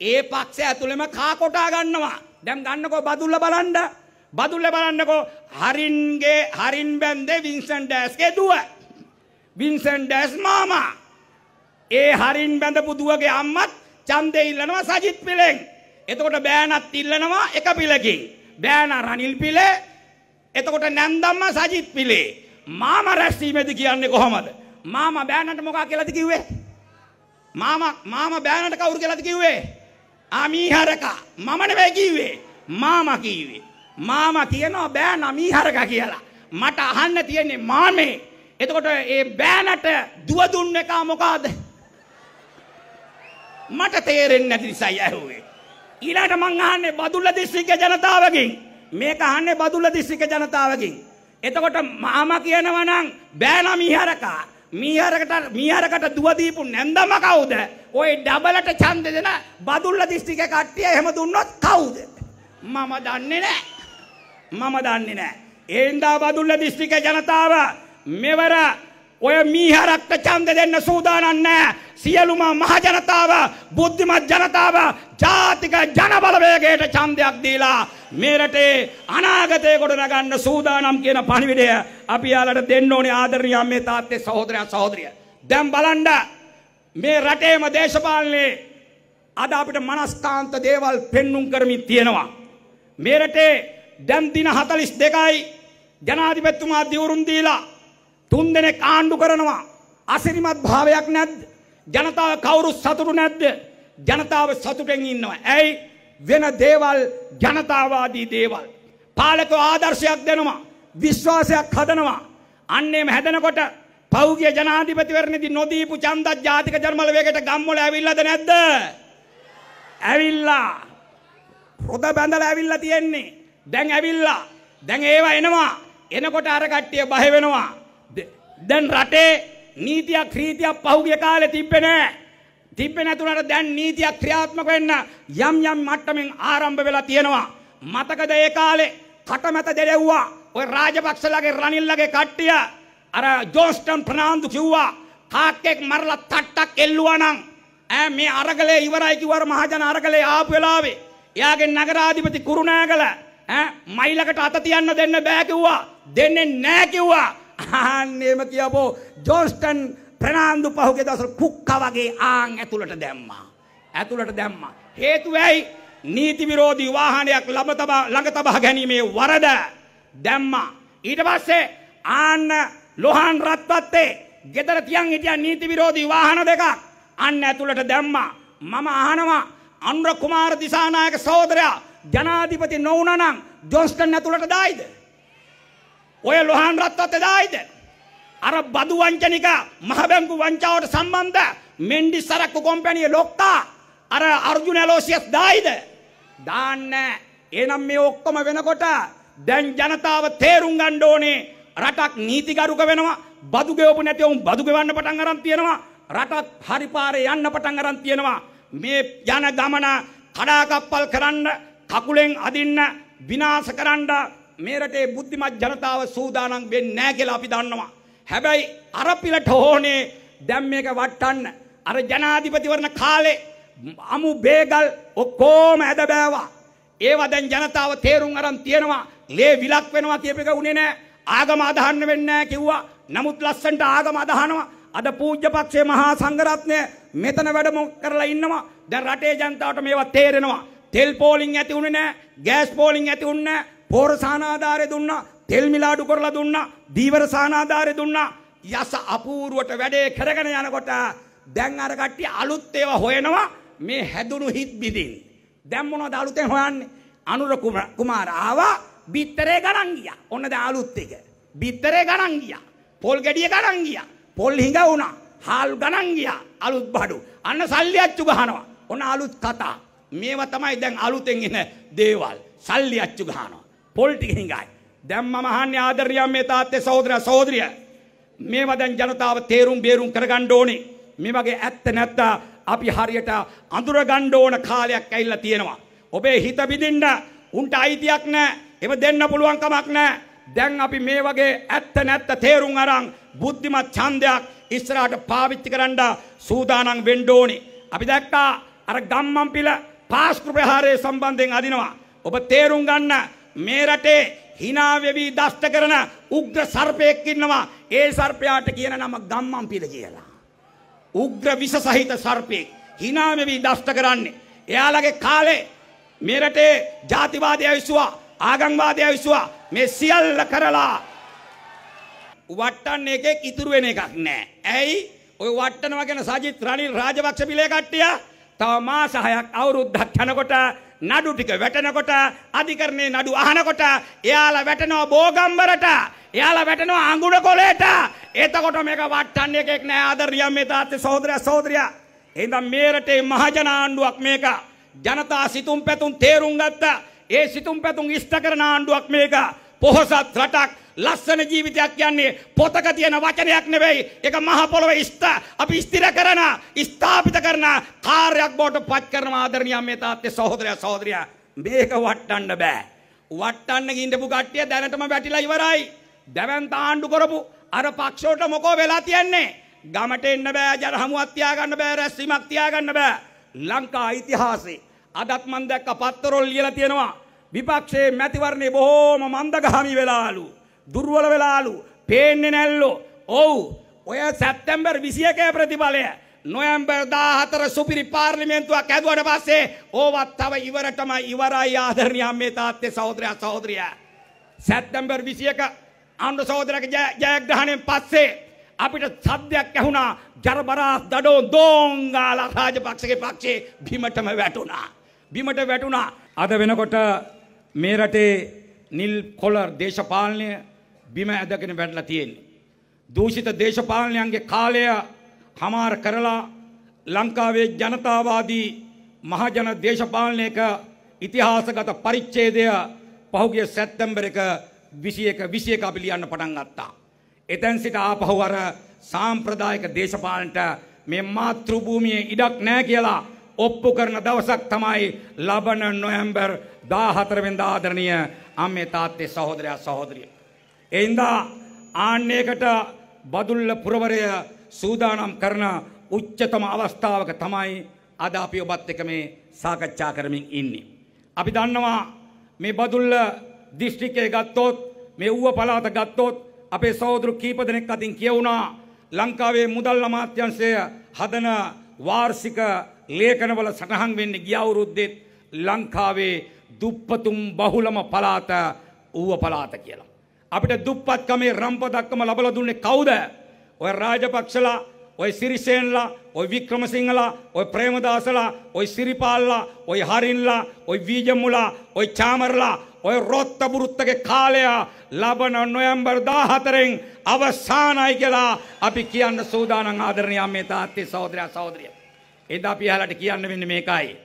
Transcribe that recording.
ඒ පක්ෂ ඇතුළෙම කා කොටා ගන්නවා. දැන් ගන්නකෝ බදුල්ල බලන්න. බදුල්ල බලන්නකෝ හරින්ගේ හරින් බැන්දේ වින්සන් ඩෑස්ගේ දුව. වින්සන් ඩෑස් මාමා. ඒ හරින් බැඳපු දුවගේ අම්මත් ඡන්දේ ඉල්ලනවා සජිත් පිලෙන්. එතකොට බෑනත් ඉල්ලනවා එක පිලකින්. බෑනා රනිල් පිලේ. එතකොට නැන්දම්ම සජිත් පිලේ. මාමා රැස්වීමේදී කියන්නේ කොහමද? මාමා බෑනට මොකක් කියලාද කිව්වේ? මාමා මාමා බෑනට කවුරු කියලාද කිව්වේ? අමීහරකා මම නෙවෙයි කිව්වේ මාමා කිව්වේ මාමා කියනවා බෑ නමීහරකා කියලා මට අහන්න තියෙන්නේ මාමේ එතකොට ඒ බෑනට දුව දුන්න එක මොකද්ද මට තේරෙන්නේ නැති නිසායි ඇහුවේ ඊළඟට මං අහන්නේ බදුල්ල දිස්ත්‍රික්ක ජනතාවගෙන් මේක අහන්නේ බදුල්ල දිස්ත්‍රික්ක ජනතාවගෙන් එතකොට මාමා කියනවා නම් බෑ නමීහරකා මීහරකට මීහරකට දුව දීපු නැන්දම කවුද ඔය ඩබලට ඡන්ද දෙන බදුල්ල දිස්ත්‍රික්ක කට්ටිය එහෙම දුන්නොත් කවුද? මම දන්නේ නැහැ. මම දන්නේ නැහැ. ඒන්දා බදුල්ල දිස්ත්‍රික්ක ජනතාව මෙවර ඔය මීහරක්ට ඡන්ද දෙන්න සූදානම් නැහැ. සියලුම මහ ජනතාව, බුද්ධිමත් ජනතාව, ජාතික ජන බලවේගයට ඡන්දයක් දීලා මේ රටේ අනාගතය ගොඩනගන්න සූදානම් කියන පණිවිඩය අපි යාලට දෙන්න ඕනේ ආදරණීය අම්මේ තාත්තේ සහෝදරයා සහෝදරිය. දැන් බලන්න මේ රටේම දේශපාලනයේ අද අපිට මනස්කාන්ත දේවල් පෙන්නුම් කරමින් තියෙනවා. මේ රටේ දැන් දින 42යි ජනාධිපතිතුමා දිවුරුම් දීලා තුන් දෙනෙක් ආණ්ඩු කරනවා. අසිරිමත් භාවයක් නැද්ද? ජනතාව කවුරු සතුටු නැද්ද? ජනතාව සතුටෙන් ඉන්නවා. ඇයි? වෙන දේවල් ජනතාවාදී දේවල්. පාලකව ආදර්ශයක් දෙනවා. විශ්වාසයක් හදනවා. අන්නේම හැදෙනකොට පෞගිය ජනාධිපතිවරණදී නොදීපු ඡන්දත් ජාතික ජනමල වේගයට ගම්මුල ඇවිල්ලාද නැද්ද? ඇවිල්ලා. පොද බඳලා ඇවිල්ලා තියෙන්නේ. දැන් ඇවිල්ලා. දැන් ඒවා එනවා. එනකොට අර කට්ටිය බය වෙනවා. දැන් රටේ නීතියක් රීතියක් පහුගිය කාලේ තිබ්බේ නැහැ. තිබ්බේ නැතුණාට දැන් නීතියක් ක්‍රියාත්මක වෙන්න යම් යම් මට්ටමින් ආරම්භ වෙලා තියෙනවා. මතකද ඒ කාලේ කටමැත දෙලෙව්වා. ওই රාජපක්ෂලාගේ රනිල්ලාගේ කට්ටිය අර ජෝස්ටන් ප්‍රනාන්දු කිව්වා කාක්කෙක් මරලා තට්ටක් එල්ලුවා නම් ඈ මේ අරගලේ ඉවරයි කිව්වර මහජන අරගලේ ආපු වෙලාවේ එයාගේ නගරාධිපති කුරුණෑගල ඈ මයිලකට අත තියන්න දෙන්න බෑ කිව්වා දෙන්නේ නෑ කිව්වා අහන්නේම කියපෝ ජෝස්ටන් ප්‍රනාන්දු පහුගේ දවසට කුක්ක වගේ ආන් ඇතුළට දැම්මා ඇතුළට දැම්මා හේතුව ඇයි නීති විරෝධී වාහනයක් ළඟ තබා ළඟ තබා ගැනීමේ වරද දැම්මා ඊට පස්සේ ආන්න ලොහන් රත්පත්තේ ගෙදර තියන් හිටිය නීති විරෝධී වාහන දෙකක් අන්න ඇතුළට දැම්මා මම අහනවා අනුර කුමාර දිසානායක සහෝදරයා ජනාධිපති නොවුනනම් ජොන්ස්ටන් ඇතුළට දායිද ඔය ලොහන් රත්වත්ත දායිද අර බදු වංචනික මහබැංකු වංචාවට සම්බන්ධ මෙන්ඩි සරක්කු කොම්පැනිය ලොක්කා අර අර්ජුන ලෝසියස් දායිද දාන්න එනම් මේ ඔක්කොම වෙනකොට දැන් ජනතාව තේරුම් ගණ්ඩෝනේ රටක් නීතිගරුක වෙනවා බදු ගෙවපු නැති වුන් බදු ගෙවන්න පටන් අරන් තියෙනවා රටක් හරි පාරේ යන්න පටන් අරන් තියෙනවා මේ යන ගමන කඩාකප්පල් කරන්න කකුලෙන් අදින්න විනාශ කරන්න මේ රටේ බුද්ධිමත් ජනතාව සූදානම් වෙන්නේ නැහැ කියලා අපි දන්නවා හැබැයි අර පිළට ඕනේ දැන් මේක වටන්න අර ජනාධිපතිවරණ කාලේ අමු බේගල් ඔක්කොම ඇදබෑවා ඒවා දැන් ජනතාව තේරුම් අරන් තියෙනවා ලේ විලක් වෙනවා කියපේක උනේ නැහැ ආගම අදහන්න වෙන්නේ කිව්වා. නමුත් ලස්සන්ට ආගම අදහනවා. අද පූජ්‍යපක්ෂයේ මහා සංඝරත්නය මෙතන වැඩම කරලා ඉන්නවා. දැන් රටේ ජනතාවට මේවා තේරෙනවා. තෙල් පෝලිං ඇති උනේ නැහැ. ගෑස් පෝලිං ඇති උන්නේ නැහැ. පෝර සානාධාරය දුන්නා. තෙල් මිලාඩු කරලා දුන්නා. දීවර සානාධාරය දුන්නා. යස අපූර්වට වැඩේ කරගෙන යනකොට දැන් අර කට්ටිය අලුත් ඒවා හොයනවා. මේ හැදුණු හිත් බිඳින්. දැන් මොනවද අලුතෙන් හොයන්නේ? අනුර කුමාර ආවා බිත්තරේ ගණන් ගියා. ඔන්න දැන් අලුත් එක. බිත්තරේ ගණන් ගියා. පොල් ගැඩිය ගණන් ගියා. පොල් හිඟ වුණා. හාල් ගණන් ගියා. අලුත් බඩු. අන්න සල්ලි අච්චු ගහනවා. ඔන්න අලුත් කතා. මේවා තමයි දැන් අලුතෙන් එන දේවල්. සල්ලි අච්චු ගහනවා. පොල් ටික හිඟයි. දැන් මම අහන්නේ ආදරයන් මේ තාත්තේ සහෝදරයා සහෝදරිය. මේවා දැන් ජනතාව තේරුම් බේරුම් කරගන්න ඕනේ. මේ වගේ ඇත්ත නැත්ත අපි හරියට අඳුර ගන්න ඕන කාලයක් ඇවිල්ලා තියෙනවා. ඔබේ හිත බිඳින්න උන්ට අයිතියක් නැහැ. එම දෙන්න පුළුවන් කමක් නැහැ. දැන් අපි මේ වගේ ඇත්ත නැත්ත තේරුම් අරන් බුද්ධිමත් ඡන්දයක් ඉස්සරහට පාවිච්චි කරන්න සූදානම් වෙන්න ඕනි. අපි දැක්කා අර ගම්මන්පිල පාස්කු ප්‍රහාරය සම්බන්ධයෙන් අදිනවා. ඔබ තේරුම් ගන්න මේ රටේ hina වෙවි දෂ්ට කරන උග්‍ර සර්පයෙක් ඉන්නවා. ඒ සර්පයාට කියන නම ගම්මන්පිල කියලා. උග්‍ර විස සහිත සර්පයෙක් hina වෙවි දෂ්ට කරන්නේ. එයාලගේ කාලේ මේ රටේ ජාතිවාදය විශ්වාස ආගංවාදය විසුවා මේ සියල්ල කරලා වට්ටන්න එකෙක් ඉතුරු වෙන එකක් නෑ. ඇයි ඔය වට්ටනවා ගැන සජිත් රනිල් රාජපක්ෂ පිලේ කට්ටිය තව මාස 6ක් අවුරුද්දක් යනකොට නඩු ටික වැටෙනකොට අධිකරණයේ නඩු අහනකොට එයාලා වැටෙනවා බෝගම්බරට එයාලා වැටෙනවා අඟුණ කොලේට එතකොට මේක වට්ටන්න එකෙක් නෑ ආදරියම් මේ තාත්තේ සහෝදරයා සහෝදරියා එහෙනම් මේ රටේ මහජන ආණ්ඩුවක් මේක ජනතා සිතුම් පැතුම් තේරුම් ගත්තා ඒ සිතුම් පැතුම් ඉෂ්ට කරන ආණ්ඩුවක් මේක. පොහොසත් රටක් ලස්සන ජීවිතයක් කියන්නේ පොතක තියෙන වචනයක් නෙවෙයි. ඒක මහ පොළොවේ ඉෂ්ට අපි ස්ථිර කරන, ස්ථාපිත කරන කාර්යයක් බවට පත් කරන ආදරණීය මේ තාත්තේ සහෝදරයා සහෝදරියා. මේක වටන්න බෑ. වටන්න ගින්දපු කට්ටිය දැනටම වැටිලා ඉවරයි. දැවැන්ත ආණ්ඩු කරපු අර පක්ෂෝට මොකෝ වෙලා තියන්නේ? ගමට එන්න බෑ ජනහමුවක් තියාගන්න බෑ රැස්වීමක් තියාගන්න බෑ. ලංකා ඉතිහාසයේ අදත් මන් දැක්ක පත්තරොල් ලියලා තියෙනවා විපක්ෂයේ මැතිවරණේ බොහෝම මන්දගාමි වෙලාලු දුර්වල වෙලාලු පේන්නේ නැල්ලෝ ඔව් ඔය සැප්තැම්බර් 21 ප්‍රතිඵලය නොවැම්බර් 14 සුපිරි පාර්ලිමේන්තුවක් ඇදුවට පස්සේ ඕවත් තව ඉවරටම ඉවරයි ආදරණීය අම්මේ තාත්තේ සහෝදරයා සහෝදරියා සැප්තැම්බර් 21 ආණ්ඩු සහෝදරයාගේ ජයග්‍රහණයෙන් පස්සේ අපිට සද්දයක් ඇහුණා ජරබරා දඩෝ දෝංගාලා රාජපක්ෂගේ පක්ෂේ බිමටම වැටුණා බිමට වැටුණා. අද වෙනකොට මේ රටේ නිල් කොල දේශපාලනය බිම ඇදගෙන වැටලා තියෙන්නේ. දූෂිත දේශපාලනයන්ගේ කාලය හමාර කරලා ලංකාවේ ජනතාවාදී මහජන දේශපාලනයක ඉතිහාසගත පරිච්ඡේදය පහුගිය සැප්තැම්බර් එක 21 21 අපි ලියන්න පටන් ගත්තා. එතෙන් සිට ආපහු අර සාම්ප්‍රදායික දේශපාලනට මේ මාතෘ භූමියේ ඉඩක් නැහැ කියලා ඔප්පු කරන දවසක් තමයි ලබන නොයම්බර් දාහතරවෙන්ද ආදරණය අම්මේ තාත්තේ සහෝදරයා සහෝදරිය. එයින්දා ආන්නේකට බදුල්ල පුරවරය සූදානම් කරන උච්චතම අවස්ථාවක තමයි අද අපි ඔබත් එක මේ සාකච්ඡා කරමින් ඉන්නේ. අපි දන්නවා මේ බදුල්ල දිස්ත්‍රික්කය ගත්තොත් මේ ඌව පලාත ගත්තොත් අපේ සහෝදරු කීප දෙනෙක් අතින් කියවුණා ලංකාවේ මුදල් අමාත්‍යංශය හදන වාර්ෂික ලේඛනවල සටහන් වෙන්නේ ගිය අවුරුද්දෙත් ලංකාවේ දුප්පතුම් බහුලම පළාත ඌව පළාත කියලා. අපිට දුප්පත්කමේ රම්ප දක්කම ලබලා දුන්නේ කවුද? ඔය රාජපක්ෂලා, ඔය සිරිසේනලා, ඔය වික්‍රමසිංහලා, ඔය ප්‍රේමදාසලා, ඔය සිරිපාල්ලා, ඔය හරින්ලා, ඔය වීජමුලා, ඔය චාමර්ලා, ඔය රොත්තපුරුත්තගේ කාලයා ලබන නොයම්බර් දාහතරෙන් අවසානයි කියලා අපි කියන්න සූදානං ආදරණයා මේ තාත්තේ සෞදරයා සෞදරිය. එදා අපි යාලට කියන්න වෙන්නේ මේකයි.